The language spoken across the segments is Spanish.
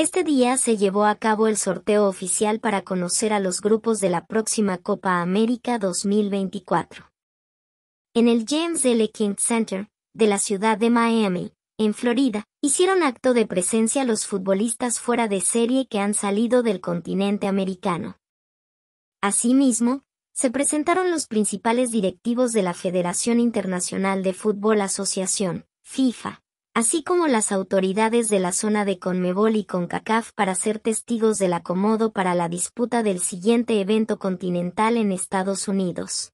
Este día se llevó a cabo el sorteo oficial para conocer a los grupos de la próxima Copa América 2024. En el James L. King Center, de la ciudad de Miami, en Florida, hicieron acto de presencia los futbolistas fuera de serie que han salido del continente americano. Asimismo, se presentaron los principales directivos de la Federación Internacional de Fútbol Asociación, FIFA, así como las autoridades de la zona de Conmebol y CONCACAF para ser testigos del acomodo para la disputa del siguiente evento continental en Estados Unidos.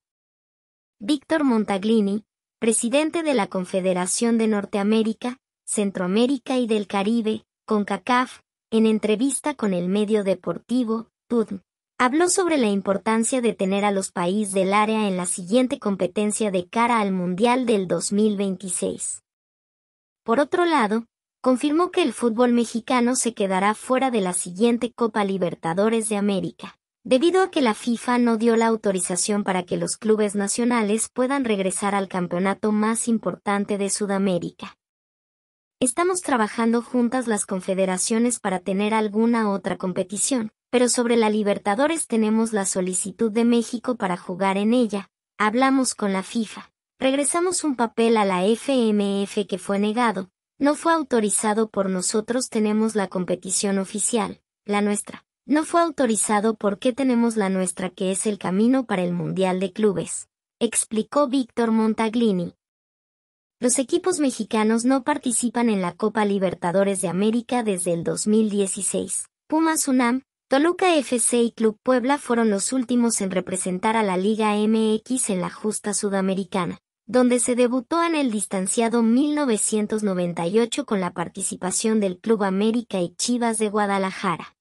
Víctor Montaglini, presidente de la Confederación de Norteamérica, Centroamérica y del Caribe, CONCACAF, en entrevista con el medio deportivo, TUDM, habló sobre la importancia de tener a los países del área en la siguiente competencia de cara al Mundial del 2026. Por otro lado, confirmó que el fútbol mexicano se quedará fuera de la siguiente Copa Libertadores de América, debido a que la FIFA no dio la autorización para que los clubes nacionales puedan regresar al campeonato más importante de Sudamérica. Estamos trabajando juntas las confederaciones para tener alguna otra competición, pero sobre la Libertadores tenemos la solicitud de México para jugar en ella, hablamos con la FIFA regresamos un papel a la FMF que fue negado, no fue autorizado por nosotros tenemos la competición oficial, la nuestra. No fue autorizado porque tenemos la nuestra que es el camino para el Mundial de Clubes, explicó Víctor Montaglini. Los equipos mexicanos no participan en la Copa Libertadores de América desde el 2016. Pumas UNAM, Toluca FC y Club Puebla fueron los últimos en representar a la Liga MX en la justa sudamericana donde se debutó en el distanciado 1998 con la participación del Club América y Chivas de Guadalajara.